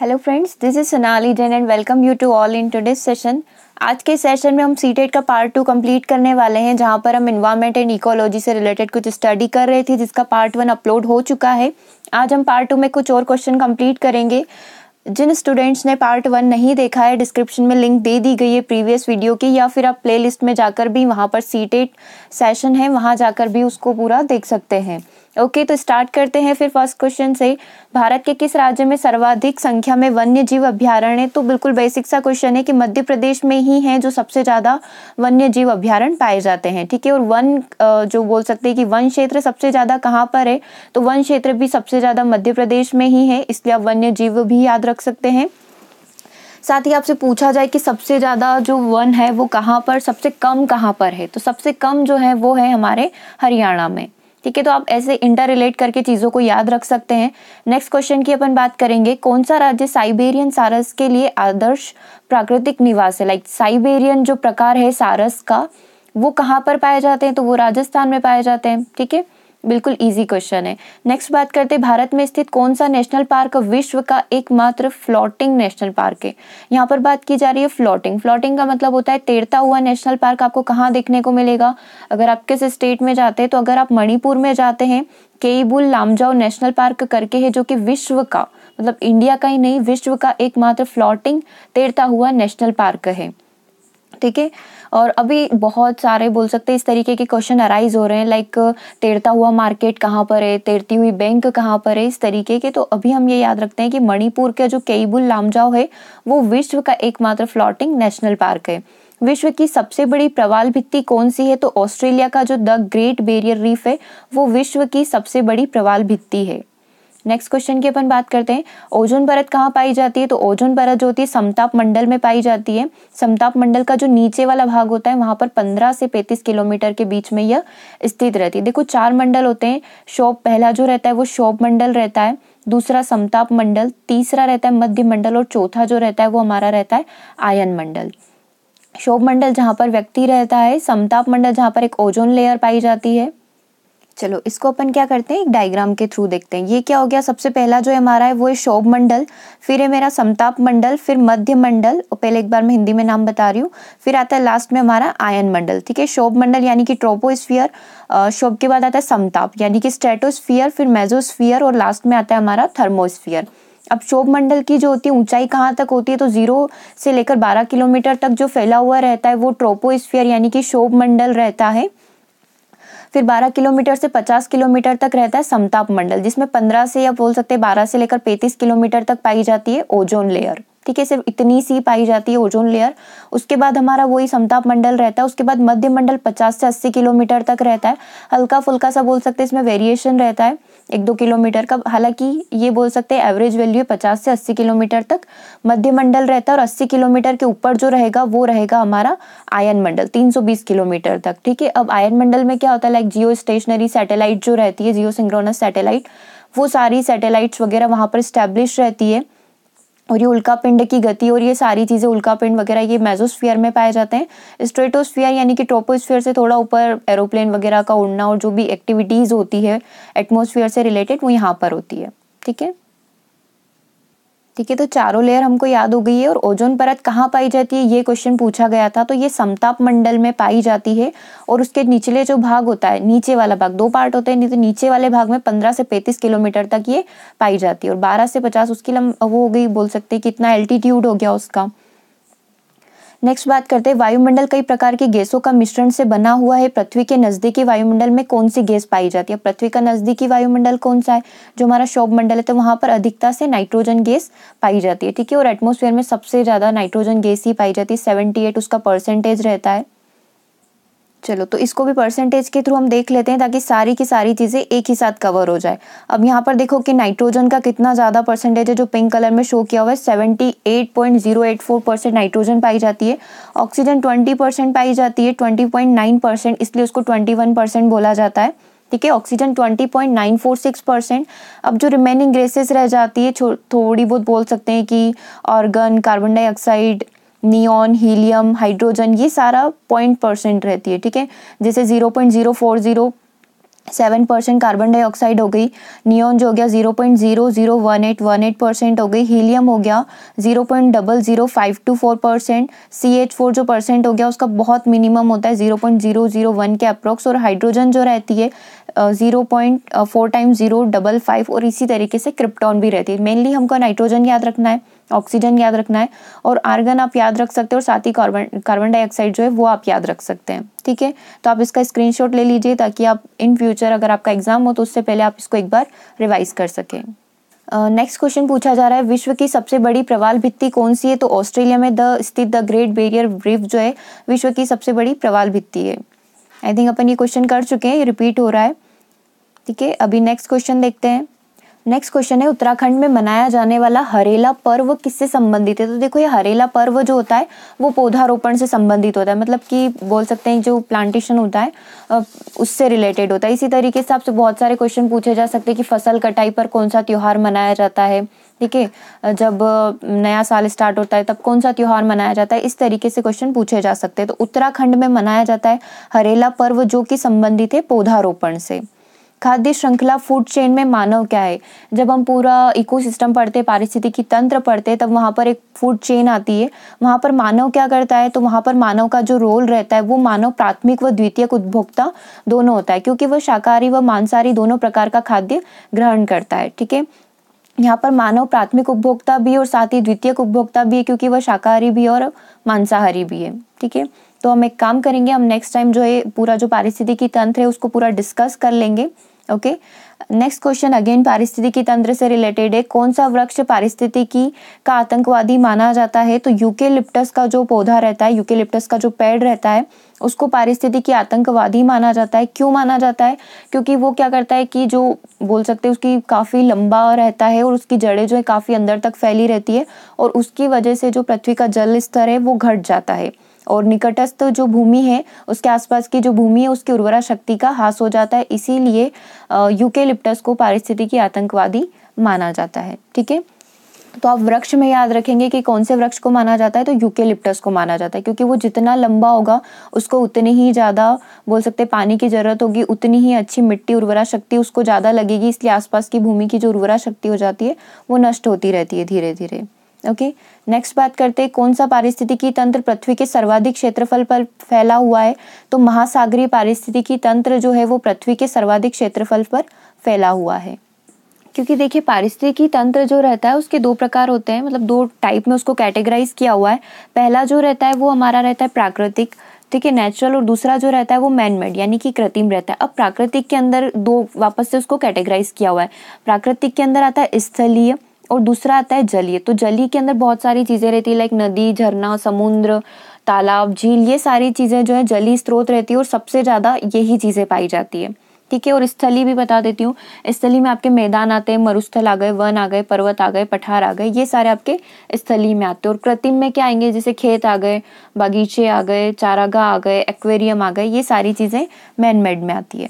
hello friends this is Sonali Jain and welcome you to all in today's session आज के session में हम C e का पार्ट टू कंप्लीट करने वाले हैं जहां पर हम इन्वायरमेंट एंड इकोलॉजी से रिलेटेड कुछ स्टडी कर रहे थे जिसका पार्ट वन अपलोड हो चुका है आज हम पार्ट टू में कुछ और क्वेश्चन कंप्लीट करेंगे जिन स्टूडेंट्स ने पार्ट वन नहीं देखा है डिस्क्रिप्शन में लिंक दे दी गई है प्रीवियस वीडियो की या फिर आप प्लेलिस्ट में जाकर भी वहाँ पर सी सेशन e है वहाँ जाकर भी उसको पूरा देख सकते हैं ओके तो स्टार्ट करते हैं फिर फर्स्ट क्वेश्चन से भारत के किस राज्य में सर्वाधिक संख्या में वन्य जीव अभ्यारण्य तो बिल्कुल बेसिक सा क्वेश्चन है कि मध्य प्रदेश में ही है जो सबसे ज़्यादा वन्य जीव अभ्यारण पाए जाते हैं ठीक है और वन जो बोल सकते हैं कि वन क्षेत्र सबसे ज़्यादा कहाँ पर है तो वन क्षेत्र भी सबसे ज़्यादा मध्य प्रदेश में ही है इसलिए आप वन्य जीव भी याद रख सकते हैं साथ ही आपसे पूछा जाए कि सबसे ज़्यादा जो वन है वो कहाँ पर सबसे कम कहाँ पर है तो सबसे कम जो है वो है हमारे हरियाणा में ठीक है तो आप ऐसे इंटर रिलेट करके चीज़ों को याद रख सकते हैं नेक्स्ट क्वेश्चन की अपन बात करेंगे कौन सा राज्य साइबेरियन सारस के लिए आदर्श प्राकृतिक निवास है लाइक साइबेरियन जो प्रकार है सारस का वो कहाँ पर पाए जाते हैं तो वो राजस्थान में पाए जाते हैं ठीक है बिल्कुल इजी क्वेश्चन है नेक्स्ट बात करते हैं भारत में स्थित कौन सा नेशनल पार्क विश्व का एकमात्र फ्लोटिंग नेशनल पार्क है यहाँ पर बात की जा रही है फ्लोटिंग फ्लोटिंग का मतलब होता है तैरता हुआ नेशनल पार्क आपको कहाँ देखने को मिलेगा अगर आप किस स्टेट में जाते हैं तो अगर आप मणिपुर में जाते हैं केईबुल लामजाओ नेशनल पार्क करके है जो कि विश्व का मतलब इंडिया का ही नहीं विश्व का एकमात्र फ्लोटिंग तैरता हुआ नेशनल पार्क है ठीक है और अभी बहुत सारे बोल सकते हैं इस तरीके के क्वेश्चन अराइज हो रहे हैं लाइक तैरता हुआ मार्केट कहाँ पर है तैरती हुई बैंक कहाँ पर है इस तरीके के तो अभी हम ये याद रखते हैं कि मणिपुर का जो केबुल लामजाओ है वो विश्व का एकमात्र फ्लॉटिंग नेशनल पार्क है विश्व की सबसे बड़ी प्रवाल भित्ति कौन सी है तो ऑस्ट्रेलिया का जो द ग्रेट बेरियर रीफ है वो विश्व की सबसे बड़ी प्रवाल भित्ति है नेक्स्ट क्वेश्चन की अपन बात करते हैं ओजोन परत कहाँ पाई जाती है तो ओजोन परत जो होती है समताप मंडल में पाई जाती है समताप मंडल का जो नीचे वाला भाग होता है वहां पर पंद्रह से पैंतीस किलोमीटर के बीच में यह स्थित रहती है देखो चार मंडल होते हैं शोभ पहला जो रहता है वो शोभ मंडल रहता है दूसरा समताप मंडल तीसरा रहता है मध्य मंडल और चौथा जो रहता है वो हमारा रहता है आयन मंडल शोभ मंडल जहाँ पर व्यक्ति रहता है समताप मंडल जहाँ पर एक ओजोन लेयर पाई जाती है चलो इसको अपन क्या करते हैं एक डायग्राम के थ्रू देखते हैं ये क्या हो गया सबसे पहला जो हमारा है वो है शोभ मंडल फिर है मेरा समताप मंडल फिर मध्य मंडल और पहले एक बार मैं हिंदी में नाम बता रही हूँ फिर आता है लास्ट में हमारा आयन मंडल ठीक है शोभ मंडल यानी कि ट्रोपोस्फियर शोभ के बाद आता है समताप यानी कि स्टेटोस्फियर फिर मेजोस्फियर और लास्ट में आता है हमारा थर्मोस्फियर अब शोभ मंडल की जो होती है ऊंचाई कहाँ तक होती है तो जीरो से लेकर बारह किलोमीटर तक जो फैला हुआ रहता है वो ट्रोपोस्फियर यानी कि शोभ मंडल रहता है फिर 12 किलोमीटर से 50 किलोमीटर तक रहता है समताप मंडल जिसमें 15 से या बोल सकते हैं 12 से लेकर 35 किलोमीटर तक पाई जाती है ओजोन लेयर ठीक है सिर्फ इतनी सी पाई जाती है ओजोन लेयर उसके बाद हमारा वही समताप मंडल रहता है उसके बाद मध्य मंडल पचास से अस्सी किलोमीटर तक रहता है हल्का फुल्का सा बोल सकते हैं इसमें वेरिएशन रहता है एक दो किलोमीटर का हालांकि ये बोल सकते हैं एवरेज वैल्यू है पचास से अस्सी किलोमीटर तक मध्य मंडल रहता है और अस्सी किलोमीटर के ऊपर जो रहेगा वो रहेगा हमारा आयन मंडल तीन सौ बीस किलोमीटर तक ठीक है अब आयन मंडल में क्या होता है लाइक जियो स्टेशनरी सैटेलाइट जो रहती है जियो सिंग्रोनस सैटेलाइट वो सारी सैटेलाइट्स वगैरह वहाँ पर स्टैब्लिश रहती है और ये उल्का पिंड की गति और ये सारी चीज़ें उल्का पिंड वगैरह ये मेजोस्फीयर में पाए जाते हैं स्ट्रेटोस्फीयर यानी कि ट्रोपोस्फीयर से थोड़ा ऊपर एरोप्लेन वगैरह का उड़ना और जो भी एक्टिविटीज़ होती है एटमोसफियर से रिलेटेड वो यहाँ पर होती है ठीक है ठीक है तो चारों लेयर हमको याद हो गई है और ओजोन परत कहाँ पाई जाती है ये क्वेश्चन पूछा गया था तो ये समताप मंडल में पाई जाती है और उसके निचले जो भाग होता है नीचे वाला भाग दो पार्ट होते हैं तो नीचे वाले भाग में पंद्रह से पैंतीस किलोमीटर तक ये पाई जाती है और बारह से पचास उसकी लम वो हो गई बोल सकते हैं कितना एल्टीट्यूड हो गया उसका नेक्स्ट बात करते हैं वायुमंडल कई प्रकार की गैसों का मिश्रण से बना हुआ है पृथ्वी के नजदीकी वायुमंडल में कौन सी गैस पाई जाती है पृथ्वी का नजदीकी वायुमंडल कौन सा है जो हमारा शोभ मंडल है तो वहां पर अधिकता से नाइट्रोजन गैस पाई जाती है ठीक है और एटमोस्फेयर में सबसे ज्यादा नाइट्रोजन गैस ही पाई जाती है सेवेंटी उसका परसेंटेज रहता है चलो तो इसको भी परसेंटेज के थ्रू हम देख लेते हैं ताकि सारी की सारी चीज़ें एक ही साथ कवर हो जाए अब यहाँ पर देखो कि नाइट्रोजन का कितना ज़्यादा परसेंटेज है जो पिंक कलर में शो किया हुआ है seventy eight point zero eight four percent nitrogen पाई जाती है ऑक्सीजन ट्वेंटी परसेंट पाई जाती है ट्वेंटी पॉइंट नाइन परसेंट इसलिए उसको ट्वेंटी वन परसेंट बोला जाता है ठीक है oxygen twenty point nine four six percent अब जो रिमेनिंग ग्रेसेस रह जाती है थोड़ी बहुत बोल सकते हैं कि argon carbon dioxide neon helium hydrogen ये सारा पॉइंट परसेंट रहती है ठीक है जैसे zero point zero four zero seven percent carbon dioxide हो गई नियॉन जो हो गया zero point zero zero one eight one eight percent हो गई हीलियम हो गया zero point double zero five two four percent C H four जो परसेंट हो गया उसका बहुत मिनिमम होता है zero point zero zero one के अप्रोक्स और हाइड्रोजन जो रहती है zero point four time zero double five और इसी तरीके से क्रिप्टॉन भी रहती है मेनली हमको नाइट्रोजन याद रखना है ऑक्सीजन याद रखना है और आर्गन आप याद रख सकते हैं और साथ ही कार्बन कार्बन डाइऑक्साइड जो है वो आप याद रख सकते हैं ठीक है तो आप इसका स्क्रीनशॉट ले लीजिए ताकि आप इन फ्यूचर अगर आपका एग्जाम हो तो उससे पहले आप इसको एक बार रिवाइज कर सकें नेक्स्ट क्वेश्चन पूछा जा रहा है विश्व की सबसे बड़ी प्रवाल भित्ति कौन सी है तो ऑस्ट्रेलिया में द स्थित द ग्रेट बेरियर रीफ जो है विश्व की सबसे बड़ी प्रवाल भित्ति है आई थिंक अपन ये क्वेश्चन कर चुके हैं ये रिपीट हो रहा है ठीक है अभी नेक्स्ट क्वेश्चन देखते हैं नेक्स्ट क्वेश्चन है उत्तराखंड में मनाया जाने वाला हरेला पर्व किससे संबंधित है तो देखो ये हरेला पर्व जो होता है वो पौधारोपण से संबंधित होता है मतलब कि बोल सकते हैं जो प्लांटेशन होता है उससे रिलेटेड होता है इसी तरीके से आपसे बहुत सारे क्वेश्चन पूछे जा सकते हैं कि फसल कटाई पर कौन सा त्यौहार मनाया जाता है ठीक है जब नया साल स्टार्ट होता है तब कौन सा त्यौहार मनाया जाता है इस तरीके से क्वेश्चन पूछे जा सकते हैं तो उत्तराखंड में मनाया जाता है हरेला पर्व जो कि संबंधित है पौधारोपण से खाद्य श्रृंखला फूड चेन में मानव क्या है जब हम पूरा इकोसिस्टम पढ़ते पारिस्थितिकी तंत्र पढ़ते तब वहाँ पर एक फूड चेन आती है वहाँ पर मानव क्या करता है तो वहाँ पर मानव का जो रोल रहता है वो मानव प्राथमिक व द्वितीयक उपभोक्ता दोनों होता है क्योंकि वह शाकाहारी व मांसाहारी दोनों प्रकार का खाद्य ग्रहण करता है ठीक है यहाँ पर मानव प्राथमिक उपभोक्ता भी और साथ ही द्वितीयक उपभोक्ता भी है क्योंकि वह शाकाहारी भी है और मांसाहारी भी है ठीक है तो हम एक काम करेंगे हम नेक्स्ट टाइम जो है पूरा जो पारिस्थितिकी तंत्र है उसको पूरा डिस्कस कर लेंगे ओके नेक्स्ट क्वेश्चन अगेन पारिस्थितिकी तंत्र से रिलेटेड है कौन सा वृक्ष पारिस्थितिकी का आतंकवादी माना जाता है तो यूकेलिप्टस का जो पौधा रहता है यूकेलिप्टस का जो पेड़ रहता है उसको पारिस्थितिकी आतंकवादी माना जाता है क्यों माना जाता है क्योंकि वो क्या करता है कि जो बोल सकते हैं उसकी काफ़ी लंबा रहता है और उसकी जड़ें जो है काफ़ी अंदर तक फैली रहती है और उसकी वजह से जो पृथ्वी का जल स्तर है वो घट जाता है और निकटस्थ जो भूमि है उसके आसपास की जो भूमि है उसकी उर्वरा शक्ति का हास हो जाता है इसीलिए लिप्टस को पारिस्थितिकी आतंकवादी माना जाता है ठीक है तो आप वृक्ष में याद रखेंगे कि कौन से वृक्ष को माना जाता है तो यूके लिप्टस को माना जाता है क्योंकि वो जितना लंबा होगा उसको उतनी ही ज़्यादा बोल सकते पानी की ज़रूरत होगी उतनी ही अच्छी मिट्टी उर्वरा शक्ति उसको ज़्यादा लगेगी इसलिए आसपास की भूमि की जो उर्वरा शक्ति हो जाती है वो नष्ट होती रहती है धीरे धीरे ओके नेक्स्ट बात करते हैं कौन सा पारिस्थितिकी तंत्र पृथ्वी के सर्वाधिक क्षेत्रफल पर फैला हुआ है तो महासागरीय पारिस्थितिकी तंत्र जो है वो पृथ्वी के सर्वाधिक क्षेत्रफल पर फैला हुआ है क्योंकि देखिए पारिस्थितिकी तंत्र जो रहता है उसके दो प्रकार होते हैं मतलब दो टाइप में उसको कैटेगराइज किया हुआ है पहला जो रहता है वो हमारा रहता है प्राकृतिक ठीक है नेचुरल और दूसरा जो रहता है वो मैन मेड यानी कि कृत्रिम रहता है अब प्राकृतिक के अंदर दो वापस से उसको कैटेगराइज किया हुआ है प्राकृतिक के अंदर आता है स्थलीय और दूसरा आता है जलीय तो जलीय के अंदर बहुत सारी चीज़ें रहती है लाइक नदी झरना समुद्र तालाब झील ये सारी चीज़ें जो है जलीय स्रोत रहती है और सबसे ज़्यादा यही चीज़ें पाई जाती है ठीक है और स्थली भी बता देती हूँ स्थली में आपके मैदान आते हैं मरुस्थल आ गए वन आ गए पर्वत आ गए पठार आ गए ये सारे आपके स्थली में आते हैं और कृत्रिम में क्या आएंगे जैसे खेत आ गए बगीचे आ गए चारागाह आ गए एक्वेरियम आ गए ये सारी चीज़ें मैनमेड में आती है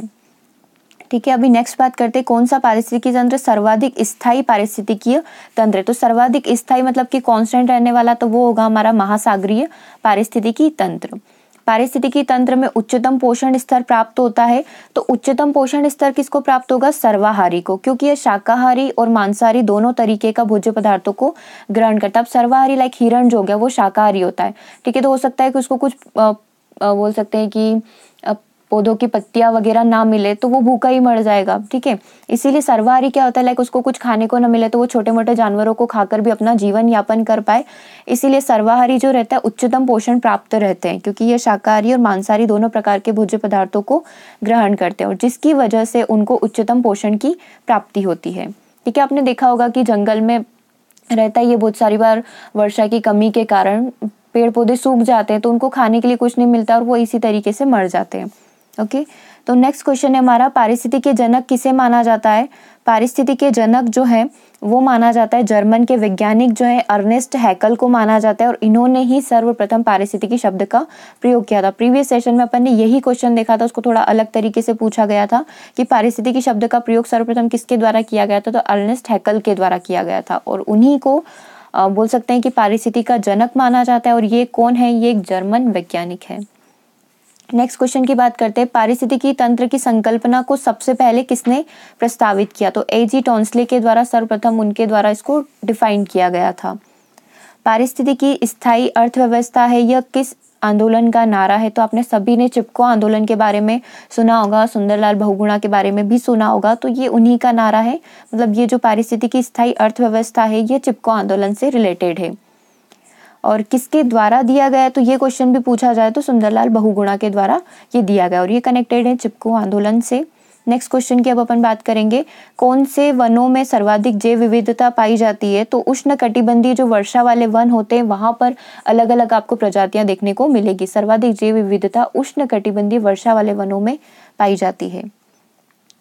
ठीक है अभी नेक्स्ट बात करते हैं कौन सा पारिस्थितिकी तंत्र सर्वाधिक स्थायी पारिस्थितिकीय तंत्र तो सर्वाधिक स्थायी मतलब कि कांस्टेंट रहने वाला तो वो होगा हमारा महासागरीय पारिस्थितिकी तंत्र पारिस्थितिकी तंत्र में उच्चतम पोषण स्तर प्राप्त होता है तो उच्चतम पोषण स्तर किसको प्राप्त होगा सर्वाहारी को क्योंकि यह शाकाहारी और मांसाहारी दोनों तरीके का भोज्य पदार्थों को ग्रहण करता है अब सर्वाहारी लाइक हिरण जो हो गया वो शाकाहारी होता है ठीक है तो हो सकता है कि उसको कुछ बोल सकते हैं कि पौधों की पत्तियां वगैरह ना मिले तो वो भूखा ही मर जाएगा ठीक है इसीलिए सर्वाहारी क्या होता है लाइक उसको कुछ खाने को ना मिले तो वो छोटे मोटे जानवरों को खाकर भी अपना जीवन यापन कर पाए इसीलिए सर्वाहारी जो रहता है उच्चतम पोषण प्राप्त रहते हैं क्योंकि ये शाकाहारी और मांसाहारी दोनों प्रकार के भोज्य पदार्थों को ग्रहण करते हैं और जिसकी वजह से उनको उच्चतम पोषण की प्राप्ति होती है ठीक है आपने देखा होगा कि जंगल में रहता है ये बहुत सारी बार वर्षा की कमी के कारण पेड़ पौधे सूख जाते हैं तो उनको खाने के लिए कुछ नहीं मिलता और वो इसी तरीके से मर जाते हैं ओके तो नेक्स्ट क्वेश्चन है हमारा पारिस्थिति के जनक किसे माना जाता है पारिस्थिति के जनक जो है वो माना जाता है जर्मन के वैज्ञानिक जो है अर्नेस्ट हैकल को माना जाता है और इन्होंने ही सर्वप्रथम पारिस्थितिकी शब्द का प्रयोग किया था प्रीवियस सेशन में अपन ने यही क्वेश्चन देखा था उसको थोड़ा अलग तरीके से पूछा गया था कि पारिस्थितिकी शब्द का प्रयोग सर्वप्रथम किसके द्वारा किया गया था तो अर्नेस्ट हैकल के द्वारा किया गया था और उन्हीं को बोल सकते हैं कि पारिस्थिति का जनक माना जाता है और ये कौन है ये एक जर्मन वैज्ञानिक है नेक्स्ट क्वेश्चन की बात करते हैं पारिस्थितिकी तंत्र की संकल्पना को सबसे पहले किसने प्रस्तावित किया तो ए जी टॉन्सले के द्वारा सर्वप्रथम उनके द्वारा इसको डिफाइन किया गया था पारिस्थितिकी स्थायी अर्थव्यवस्था है यह किस आंदोलन का नारा है तो आपने सभी ने चिपको आंदोलन के बारे में सुना होगा सुंदरलाल बहुगुणा के बारे में भी सुना होगा तो ये उन्हीं का नारा है मतलब ये जो पारिस्थितिकी स्थायी अर्थव्यवस्था है ये चिपको आंदोलन से रिलेटेड है और किसके द्वारा दिया गया तो ये क्वेश्चन भी पूछा जाए तो सुंदरलाल बहुगुणा के द्वारा ये दिया गया और ये कनेक्टेड है चिपको आंदोलन से नेक्स्ट क्वेश्चन की अब अपन बात करेंगे कौन से वनों में सर्वाधिक जैव विविधता पाई जाती है तो उष्ण कटिबंधीय जो वर्षा वाले वन होते हैं वहां पर अलग अलग आपको प्रजातियां देखने को मिलेगी सर्वाधिक जैव विविधता उष्ण कटिबंधीय वर्षा वाले वनों में पाई जाती है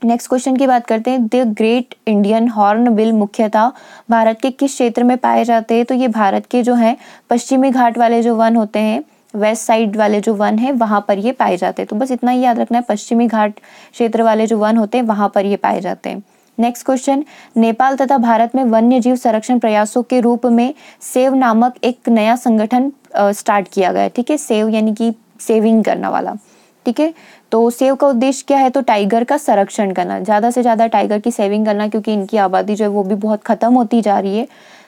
नेक्स्ट क्वेश्चन की बात करते हैं the great Indian hornbill मुख्यतः भारत के किस क्षेत्र में पाए जाते हैं तो ये भारत के जो हैं पश्चिमी घाट वाले जो वन होते हैं वेस्ट साइड वाले जो वन है वहाँ पर ये पाए जाते हैं तो बस इतना ही याद रखना है पश्चिमी घाट क्षेत्र वाले जो वन होते हैं वहाँ पर ये पाए जाते हैं नेक्स्ट क्वेश्चन नेपाल तथा भारत में वन्य जीव संरक्षण प्रयासों के रूप में सेव नामक एक नया संगठन स्टार्ट किया गया ठीक है सेव यानी कि सेविंग करने वाला ठीक है तो सेव का उद्देश्य क्या है तो टाइगर का संरक्षण करना ज़्यादा से ज़्यादा टाइगर की सेविंग करना क्योंकि इनकी आबादी जो है वो भी बहुत ख़त्म होती जा रही है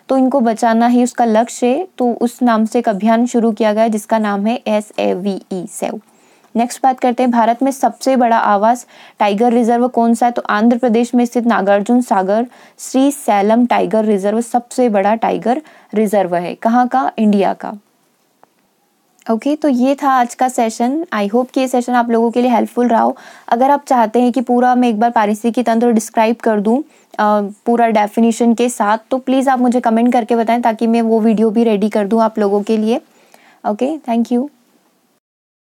तो इनको बचाना ही उसका लक्ष्य है तो उस नाम से एक अभियान शुरू किया गया जिसका नाम है S A V E save next बात करते हैं भारत में सबसे बड़ा आवास टाइगर रिजर्व कौन सा है तो आंध्र प्रदेश में स्थित Nagarjuna Sagar Srisailam tiger reserve सबसे बड़ा टाइगर रिजर्व है कहाँ का इंडिया का ओके okay, तो ये था आज का सेशन आई होप कि ये सेशन आप लोगों के लिए हेल्पफुल रहा हो अगर आप चाहते हैं कि पूरा मैं एक बार पारिस्थितिकी तंत्र डिस्क्राइब कर दूँ पूरा डेफिनेशन के साथ तो प्लीज़ आप मुझे कमेंट करके बताएं ताकि मैं वो वीडियो भी रेडी कर दूँ आप लोगों के लिए ओके थैंक यू